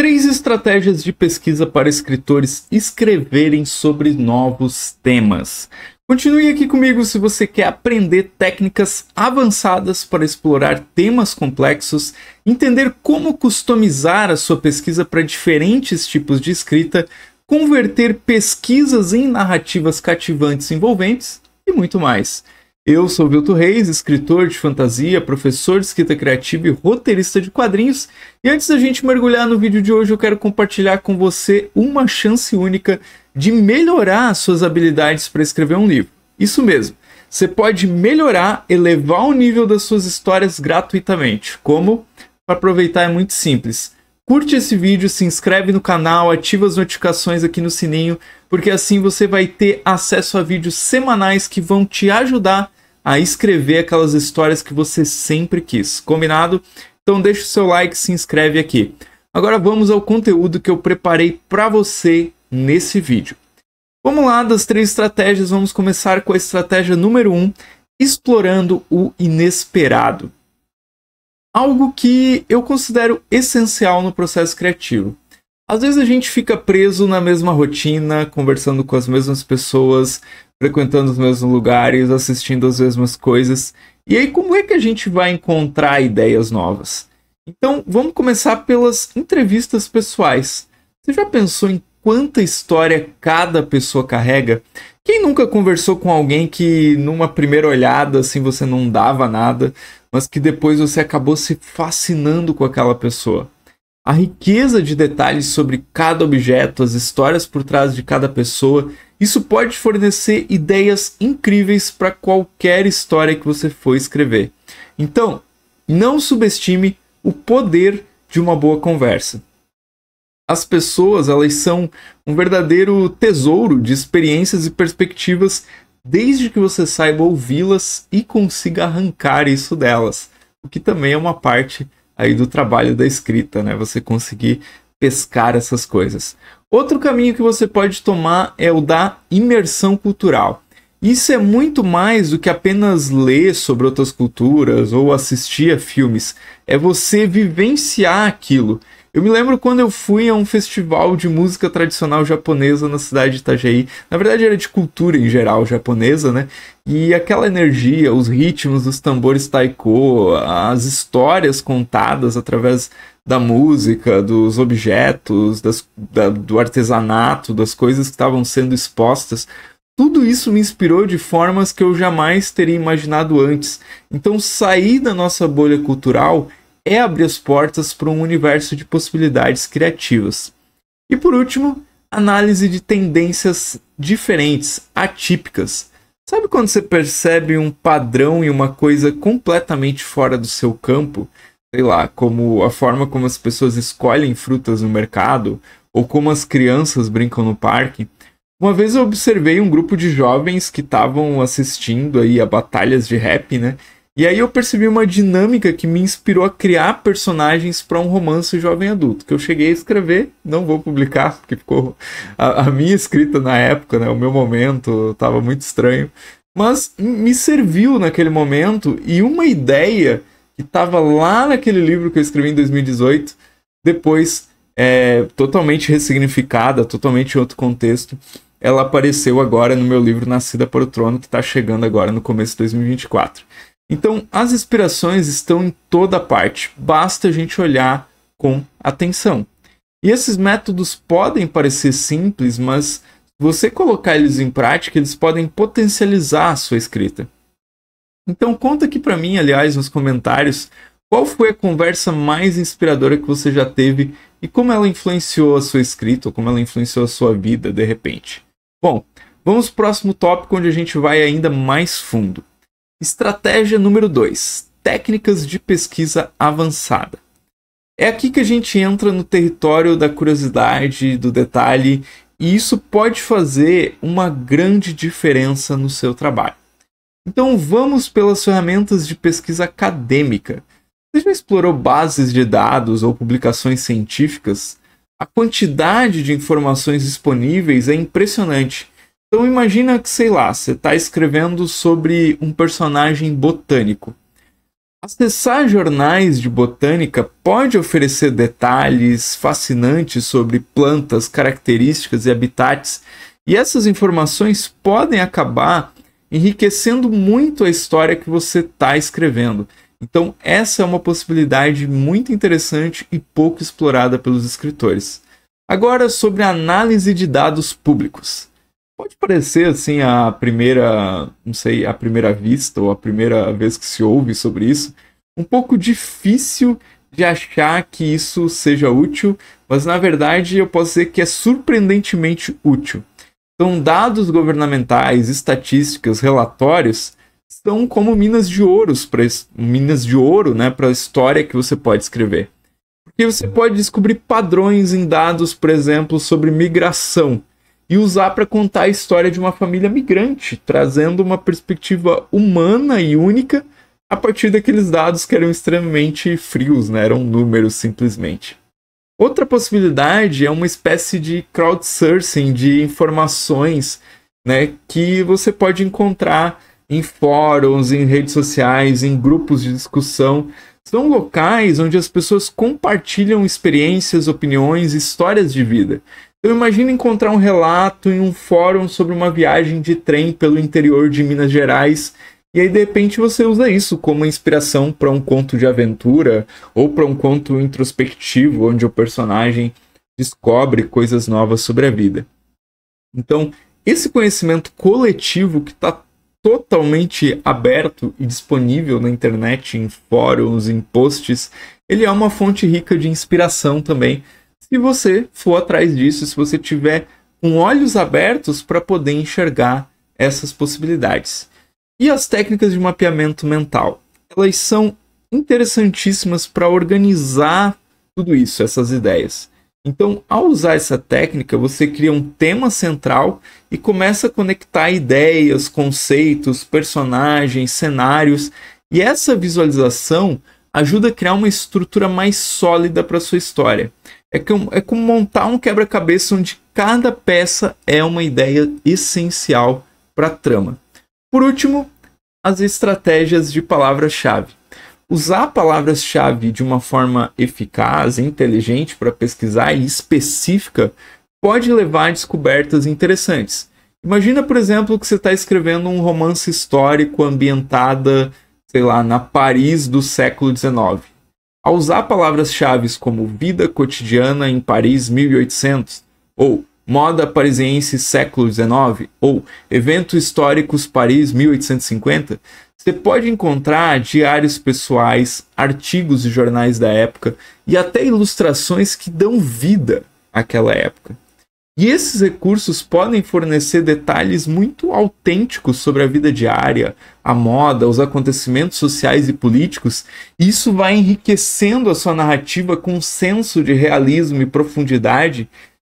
Três estratégias de pesquisa para escritores escreverem sobre novos temas. Continue aqui comigo se você quer aprender técnicas avançadas para explorar temas complexos, entender como customizar a sua pesquisa para diferentes tipos de escrita, converter pesquisas em narrativas cativantes e envolventes e muito mais. Eu sou Vilto Reis, escritor de fantasia, professor de escrita criativa e roteirista de quadrinhos. E antes da gente mergulhar no vídeo de hoje, eu quero compartilhar com você uma chance única de melhorar suas habilidades para escrever um livro. Isso mesmo. Você pode melhorar, elevar o nível das suas histórias gratuitamente. Como? Para aproveitar é muito simples. Curte esse vídeo, se inscreve no canal, ativa as notificações aqui no sininho, porque assim você vai ter acesso a vídeos semanais que vão te ajudar a escrever aquelas histórias que você sempre quis. Combinado? Então deixa o seu like, se inscreve aqui. Agora vamos ao conteúdo que eu preparei para você nesse vídeo. Vamos lá, das três estratégias, vamos começar com a estratégia número 1, um, explorando o inesperado algo que eu considero essencial no processo criativo. Às vezes a gente fica preso na mesma rotina, conversando com as mesmas pessoas, frequentando os mesmos lugares, assistindo as mesmas coisas. E aí, como é que a gente vai encontrar ideias novas? Então, vamos começar pelas entrevistas pessoais. Você já pensou em quanta história cada pessoa carrega? Quem nunca conversou com alguém que numa primeira olhada assim você não dava nada, mas que depois você acabou se fascinando com aquela pessoa? A riqueza de detalhes sobre cada objeto, as histórias por trás de cada pessoa, isso pode fornecer ideias incríveis para qualquer história que você for escrever. Então, não subestime o poder de uma boa conversa as pessoas elas são um verdadeiro tesouro de experiências e perspectivas desde que você saiba ouvi-las e consiga arrancar isso delas, o que também é uma parte aí do trabalho da escrita, né? Você conseguir pescar essas coisas. Outro caminho que você pode tomar é o da imersão cultural. Isso é muito mais do que apenas ler sobre outras culturas ou assistir a filmes. É você vivenciar aquilo eu me lembro quando eu fui a um festival de música tradicional japonesa na cidade de Itajaí. Na verdade, era de cultura em geral japonesa, né? E aquela energia, os ritmos dos tambores taiko, as histórias contadas através da música, dos objetos, das, da, do artesanato, das coisas que estavam sendo expostas, tudo isso me inspirou de formas que eu jamais teria imaginado antes. Então, sair da nossa bolha cultural é abrir as portas para um universo de possibilidades criativas. E por último, análise de tendências diferentes, atípicas. Sabe quando você percebe um padrão e uma coisa completamente fora do seu campo? Sei lá, como a forma como as pessoas escolhem frutas no mercado, ou como as crianças brincam no parque. Uma vez eu observei um grupo de jovens que estavam assistindo aí a batalhas de rap, né? E aí eu percebi uma dinâmica que me inspirou a criar personagens para um romance jovem adulto, que eu cheguei a escrever, não vou publicar, porque ficou a, a minha escrita na época, né, o meu momento estava muito estranho, mas me serviu naquele momento e uma ideia que estava lá naquele livro que eu escrevi em 2018, depois é, totalmente ressignificada, totalmente em outro contexto, ela apareceu agora no meu livro Nascida para o Trono, que está chegando agora no começo de 2024. Então, as inspirações estão em toda parte, basta a gente olhar com atenção. E esses métodos podem parecer simples, mas você colocar eles em prática, eles podem potencializar a sua escrita. Então conta aqui para mim, aliás, nos comentários, qual foi a conversa mais inspiradora que você já teve e como ela influenciou a sua escrita, ou como ela influenciou a sua vida de repente. Bom, vamos para o próximo tópico onde a gente vai ainda mais fundo. Estratégia número 2: técnicas de pesquisa avançada. É aqui que a gente entra no território da curiosidade, do detalhe, e isso pode fazer uma grande diferença no seu trabalho. Então vamos pelas ferramentas de pesquisa acadêmica. Você já explorou bases de dados ou publicações científicas? A quantidade de informações disponíveis é impressionante então imagina que, sei lá, você está escrevendo sobre um personagem botânico. Acessar jornais de botânica pode oferecer detalhes fascinantes sobre plantas, características e habitats, e essas informações podem acabar enriquecendo muito a história que você está escrevendo. Então, essa é uma possibilidade muito interessante e pouco explorada pelos escritores. Agora, sobre análise de dados públicos. Pode parecer assim a primeira, não sei, a primeira vista ou a primeira vez que se ouve sobre isso, um pouco difícil de achar que isso seja útil, mas na verdade eu posso dizer que é surpreendentemente útil. Então, dados governamentais, estatísticas, relatórios são como minas de ouro para minas de ouro, né, para a história que você pode escrever. Porque você pode descobrir padrões em dados, por exemplo, sobre migração e usar para contar a história de uma família migrante, trazendo uma perspectiva humana e única a partir daqueles dados que eram extremamente frios, né? eram números simplesmente. Outra possibilidade é uma espécie de crowdsourcing de informações né, que você pode encontrar em fóruns, em redes sociais, em grupos de discussão. São locais onde as pessoas compartilham experiências, opiniões, histórias de vida. Eu imagino encontrar um relato em um fórum sobre uma viagem de trem pelo interior de Minas Gerais e aí de repente você usa isso como inspiração para um conto de aventura ou para um conto introspectivo onde o personagem descobre coisas novas sobre a vida. Então, esse conhecimento coletivo que está totalmente aberto e disponível na internet, em fóruns, em posts, ele é uma fonte rica de inspiração também se você for atrás disso, se você tiver com olhos abertos para poder enxergar essas possibilidades. E as técnicas de mapeamento mental? Elas são interessantíssimas para organizar tudo isso, essas ideias. Então, ao usar essa técnica, você cria um tema central e começa a conectar ideias, conceitos, personagens, cenários, e essa visualização ajuda a criar uma estrutura mais sólida para sua história. É, que, é como montar um quebra-cabeça onde cada peça é uma ideia essencial para a trama. Por último, as estratégias de palavra-chave. Usar palavras-chave de uma forma eficaz, inteligente para pesquisar e específica pode levar a descobertas interessantes. Imagina, por exemplo, que você está escrevendo um romance histórico ambientada, sei lá, na Paris do século XIX. Ao usar palavras-chave como vida cotidiana em Paris 1800, ou moda parisiense século XIX, ou eventos históricos Paris 1850, você pode encontrar diários pessoais, artigos de jornais da época e até ilustrações que dão vida àquela época. E esses recursos podem fornecer detalhes muito autênticos sobre a vida diária, a moda, os acontecimentos sociais e políticos. E isso vai enriquecendo a sua narrativa com um senso de realismo e profundidade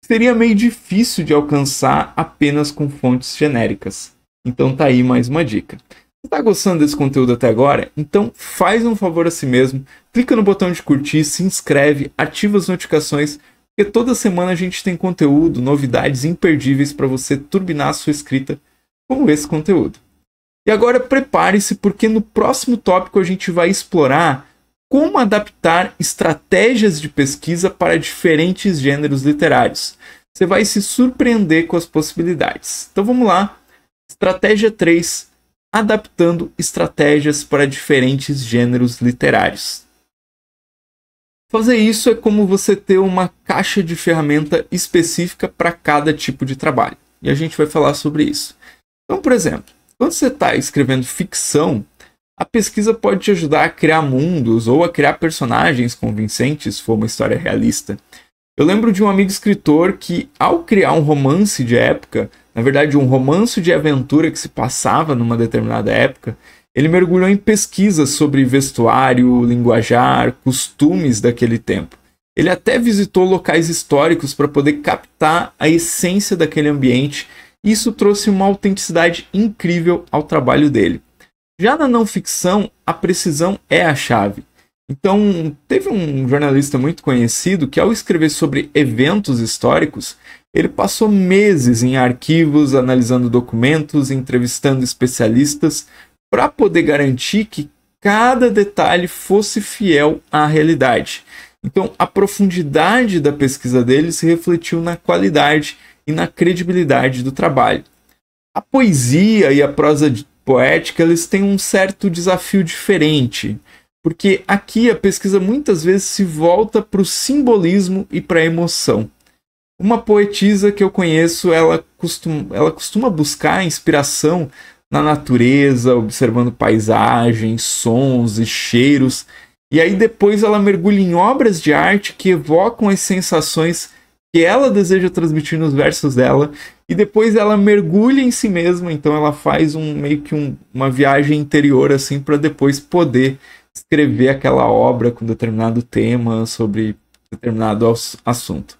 que seria meio difícil de alcançar apenas com fontes genéricas. Então tá aí mais uma dica. Você está gostando desse conteúdo até agora? Então faz um favor a si mesmo, clica no botão de curtir, se inscreve, ativa as notificações porque toda semana a gente tem conteúdo, novidades imperdíveis para você turbinar a sua escrita com esse conteúdo. E agora prepare-se porque no próximo tópico a gente vai explorar como adaptar estratégias de pesquisa para diferentes gêneros literários. Você vai se surpreender com as possibilidades. Então vamos lá. Estratégia 3: adaptando estratégias para diferentes gêneros literários. Fazer isso é como você ter uma caixa de ferramenta específica para cada tipo de trabalho. E a gente vai falar sobre isso. Então, por exemplo, quando você está escrevendo ficção, a pesquisa pode te ajudar a criar mundos ou a criar personagens convincentes, se for uma história realista. Eu lembro de um amigo escritor que, ao criar um romance de época, na verdade, um romance de aventura que se passava numa determinada época, ele mergulhou em pesquisas sobre vestuário, linguajar, costumes daquele tempo. Ele até visitou locais históricos para poder captar a essência daquele ambiente. Isso trouxe uma autenticidade incrível ao trabalho dele. Já na não ficção, a precisão é a chave. Então, teve um jornalista muito conhecido que, ao escrever sobre eventos históricos, ele passou meses em arquivos, analisando documentos, entrevistando especialistas para poder garantir que cada detalhe fosse fiel à realidade. Então, a profundidade da pesquisa dele se refletiu na qualidade e na credibilidade do trabalho. A poesia e a prosa poética eles têm um certo desafio diferente, porque aqui a pesquisa muitas vezes se volta para o simbolismo e para a emoção. Uma poetisa que eu conheço, ela costuma, ela costuma buscar inspiração na natureza, observando paisagens, sons e cheiros. E aí depois ela mergulha em obras de arte que evocam as sensações que ela deseja transmitir nos versos dela. E depois ela mergulha em si mesma, então ela faz um meio que um, uma viagem interior assim para depois poder escrever aquela obra com determinado tema sobre determinado assunto.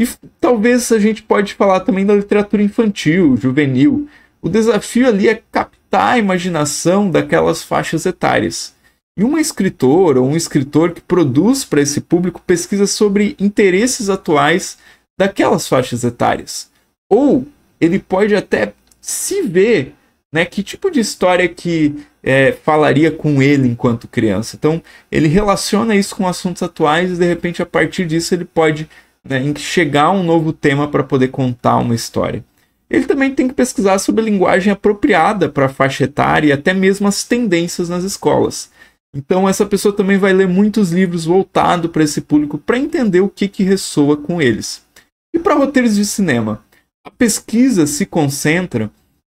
E talvez a gente pode falar também da literatura infantil, juvenil, o desafio ali é captar a imaginação daquelas faixas etárias. E uma escritora ou um escritor que produz para esse público pesquisa sobre interesses atuais daquelas faixas etárias. Ou ele pode até se ver né, que tipo de história que é, falaria com ele enquanto criança. Então, ele relaciona isso com assuntos atuais e, de repente, a partir disso, ele pode né, chegar a um novo tema para poder contar uma história. Ele também tem que pesquisar sobre a linguagem apropriada para a faixa etária e até mesmo as tendências nas escolas. Então essa pessoa também vai ler muitos livros voltados para esse público para entender o que, que ressoa com eles. E para roteiros de cinema, a pesquisa se concentra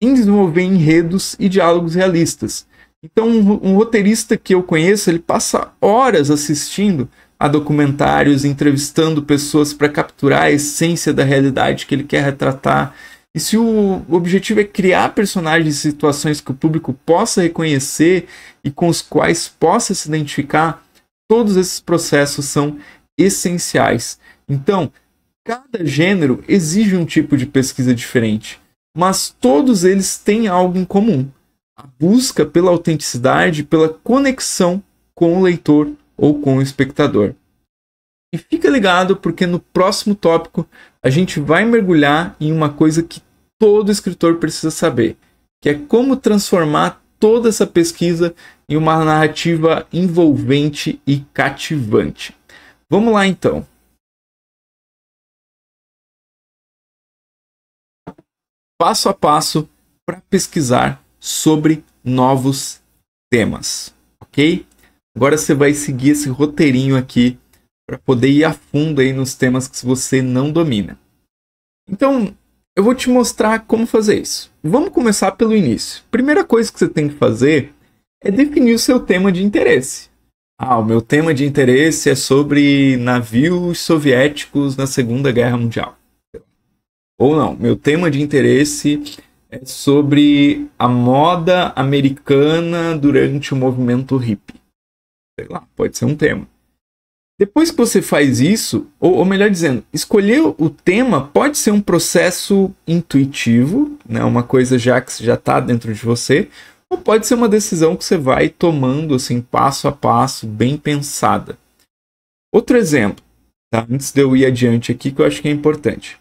em desenvolver enredos e diálogos realistas. Então um, um roteirista que eu conheço ele passa horas assistindo a documentários, entrevistando pessoas para capturar a essência da realidade que ele quer retratar e se o objetivo é criar personagens e situações que o público possa reconhecer e com os quais possa se identificar, todos esses processos são essenciais. Então, cada gênero exige um tipo de pesquisa diferente, mas todos eles têm algo em comum: a busca pela autenticidade, pela conexão com o leitor ou com o espectador. E fica ligado porque no próximo tópico a gente vai mergulhar em uma coisa que todo escritor precisa saber, que é como transformar toda essa pesquisa em uma narrativa envolvente e cativante. Vamos lá então. Passo a passo para pesquisar sobre novos temas, ok? Agora você vai seguir esse roteirinho aqui para poder ir a fundo aí nos temas que você não domina. Então, eu vou te mostrar como fazer isso. Vamos começar pelo início. Primeira coisa que você tem que fazer é definir o seu tema de interesse. Ah, o meu tema de interesse é sobre navios soviéticos na Segunda Guerra Mundial. Ou não, meu tema de interesse é sobre a moda americana durante o movimento hippie. Sei lá, pode ser um tema. Depois que você faz isso, ou, ou, melhor dizendo, escolher o tema pode ser um processo intuitivo, né? uma coisa já que já está dentro de você, ou pode ser uma decisão que você vai tomando assim passo a passo, bem pensada. Outro exemplo, tá? antes de eu ir adiante aqui, que eu acho que é importante.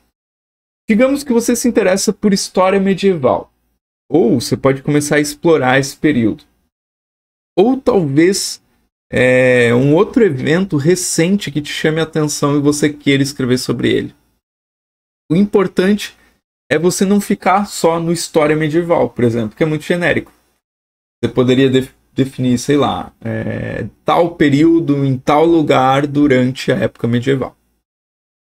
Digamos que você se interessa por história medieval, ou você pode começar a explorar esse período. Ou talvez é, um outro evento recente que te chame a atenção e você queira escrever sobre ele. O importante é você não ficar só no história medieval, por exemplo, que é muito genérico. Você poderia def definir, sei lá, é, tal período em tal lugar durante a época medieval.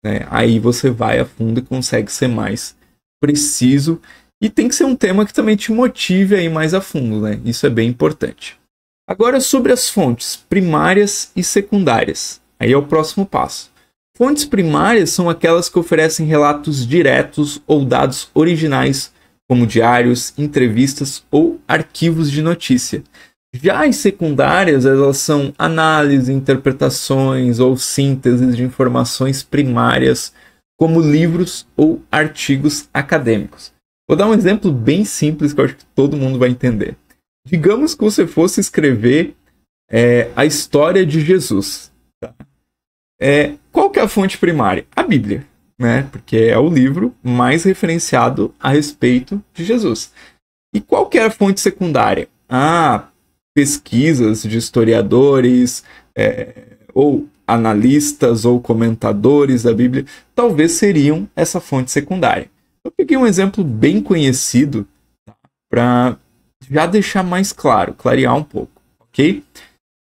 Né? Aí você vai a fundo e consegue ser mais preciso. E tem que ser um tema que também te motive aí mais a fundo, né? Isso é bem importante. Agora sobre as fontes primárias e secundárias. Aí é o próximo passo. Fontes primárias são aquelas que oferecem relatos diretos ou dados originais, como diários, entrevistas ou arquivos de notícia. Já as secundárias, elas são análises, interpretações ou sínteses de informações primárias, como livros ou artigos acadêmicos. Vou dar um exemplo bem simples que eu acho que todo mundo vai entender. Digamos que você fosse escrever é, a história de Jesus. Tá? É, qual que é a fonte primária? A Bíblia, né? Porque é o livro mais referenciado a respeito de Jesus. E qual que é a fonte secundária? Ah, pesquisas de historiadores é, ou analistas ou comentadores da Bíblia, talvez seriam essa fonte secundária. Eu peguei um exemplo bem conhecido tá? para já deixar mais claro, clarear um pouco, ok?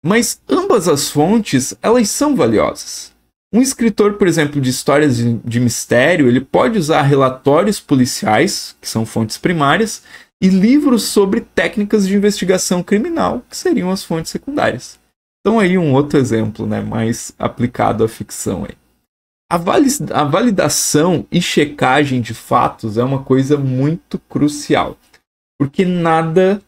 Mas ambas as fontes, elas são valiosas. Um escritor, por exemplo, de histórias de, de mistério, ele pode usar relatórios policiais, que são fontes primárias, e livros sobre técnicas de investigação criminal, que seriam as fontes secundárias. Então aí um outro exemplo, né, mais aplicado à ficção aí. A, vali a validação e checagem de fatos é uma coisa muito crucial. Porque nada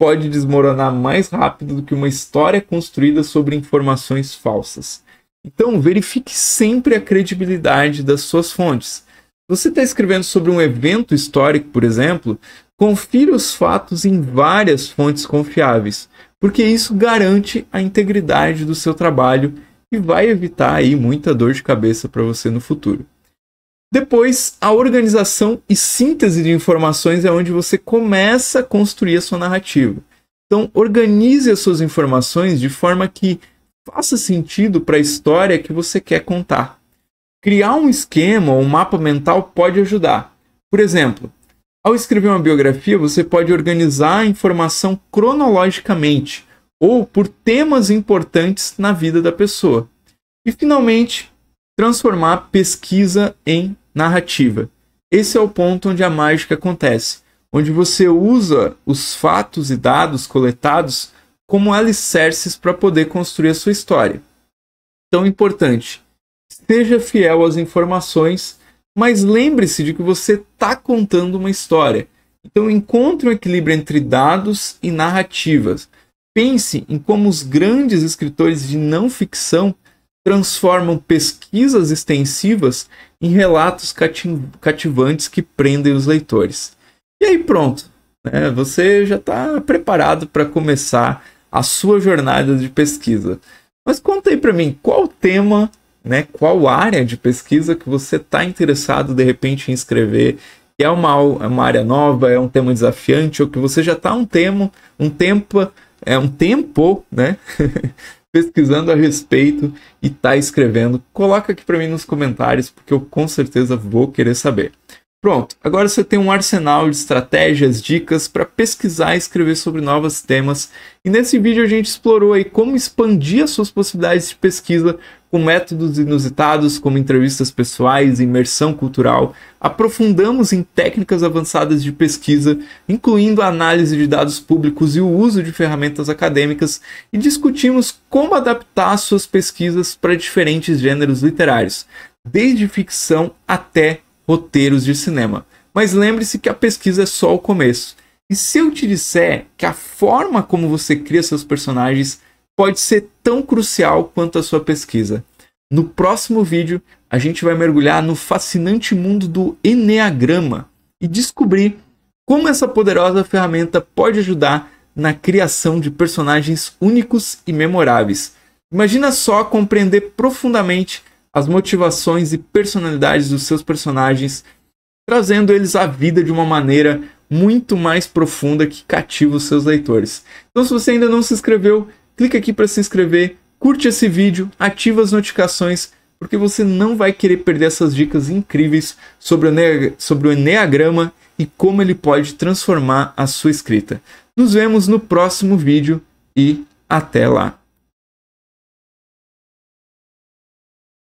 pode desmoronar mais rápido do que uma história construída sobre informações falsas. Então, verifique sempre a credibilidade das suas fontes. Você está escrevendo sobre um evento histórico, por exemplo, confira os fatos em várias fontes confiáveis, porque isso garante a integridade do seu trabalho e vai evitar aí muita dor de cabeça para você no futuro. Depois, a organização e síntese de informações é onde você começa a construir a sua narrativa. Então, organize as suas informações de forma que faça sentido para a história que você quer contar. Criar um esquema ou um mapa mental pode ajudar. Por exemplo, ao escrever uma biografia, você pode organizar a informação cronologicamente ou por temas importantes na vida da pessoa. E finalmente, transformar pesquisa em narrativa. Esse é o ponto onde a mágica acontece, onde você usa os fatos e dados coletados como alicerces para poder construir a sua história. Então, importante, seja fiel às informações, mas lembre-se de que você está contando uma história. Então, encontre um equilíbrio entre dados e narrativas. Pense em como os grandes escritores de não ficção transformam pesquisas extensivas em relatos cativantes que prendem os leitores. E aí pronto, né? você já está preparado para começar a sua jornada de pesquisa. Mas conta aí para mim qual tema, né? Qual área de pesquisa que você está interessado de repente em escrever? Que é uma, é uma área nova, é um tema desafiante ou que você já está um tempo, um tempo é um tempo, né? pesquisando a respeito e tá escrevendo, coloca aqui para mim nos comentários, porque eu com certeza vou querer saber. Pronto, agora você tem um arsenal de estratégias, dicas para pesquisar e escrever sobre novos temas. E nesse vídeo a gente explorou aí como expandir as suas possibilidades de pesquisa com métodos inusitados, como entrevistas pessoais, imersão cultural. Aprofundamos em técnicas avançadas de pesquisa, incluindo a análise de dados públicos e o uso de ferramentas acadêmicas, e discutimos como adaptar suas pesquisas para diferentes gêneros literários, desde ficção até roteiros de cinema. Mas lembre-se que a pesquisa é só o começo. E se eu te disser que a forma como você cria seus personagens pode ser tão crucial quanto a sua pesquisa? No próximo vídeo, a gente vai mergulhar no fascinante mundo do Enneagrama e descobrir como essa poderosa ferramenta pode ajudar na criação de personagens únicos e memoráveis. Imagina só compreender profundamente as motivações e personalidades dos seus personagens, trazendo eles à vida de uma maneira muito mais profunda que cativa os seus leitores. Então, se você ainda não se inscreveu, clica aqui para se inscrever, curte esse vídeo, ativa as notificações, porque você não vai querer perder essas dicas incríveis sobre o, sobre o Enneagrama e como ele pode transformar a sua escrita. Nos vemos no próximo vídeo e até lá!